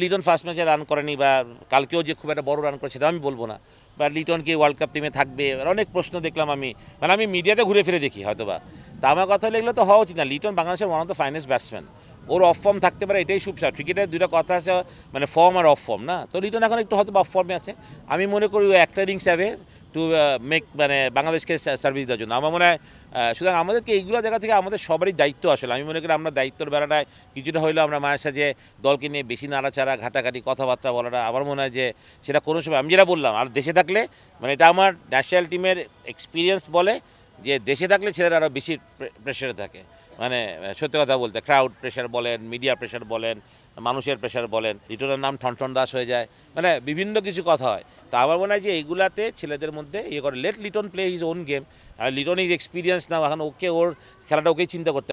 Liton first ম্যাচে run করেনি বা কালকেও যে খুব একটা বড় রান করে সেটা আমি বলবো না বা লিটন কি ওয়ার্ল্ড কাপ টিমে থাকবে অনেক প্রশ্ন দেখলাম আমি মানে আমি মিডিয়াতে ঘুরে ফিরে দেখি হয়তো বা তা আমার কথা হলে এগুলো তো হওয়া উচিত না লিটন বাংলাদেশের one of the finest batsman ওর অফ ফর্ম থাকতে পারে এটাই সুবিধা ক্রিকেটের দুটো কথা আছে মানে ফর্ম আর অফ ফর্ম না তো লিটন এখন একটু হয়তো অফ ফর্মে আছে আমি মনে করি ও একটা ইনিংস টু মেক uh, মানে বাংলাদেশকে সার্ভিস দেওয়ার জন্য আমার মনে হয় সুতরাং আমাদেরকে এইগুলো জায়গা থেকে আমাদের সবারই দায়িত্ব আসলে আমি মনে করি আমরা দায়িত্বর বেলাটায় কিছুটা হইলেও আমরা মায়ের সাথে দলকে নিয়ে বেশি নাড়াচাড়া ঘাটাঘাটি কথাবার্তা বলাটা আমার মনে হয় যে সেটা কোনো সময় আমি যেটা বললাম আর দেশে থাকলে মানে এটা আমার ন্যাশনাল টিমের এক্সপিরিয়েন্স বলে যে দেশে থাকলে ছেলেরা আরও বেশি প্রেশারে থাকে মানে সত্যি কথা বলতে ক্রাউড প্রেশার বলেন মিডিয়া প্রেশার বলেন মানুষের প্রেশার বলেন লিটনের নাম ঠনঠন দাস হয়ে যায় মানে বিভিন্ন কিছু কথা হয় তা আমার মনে হয় যে এইগুলাতে ছেলেদের মধ্যে ইয়ে করে let Liton play his own game আর লিটন ইজ এক্সপিরিয়েন্স নাও এখন ওকে ওর খেলাটা ওকেই চিন্তা করতে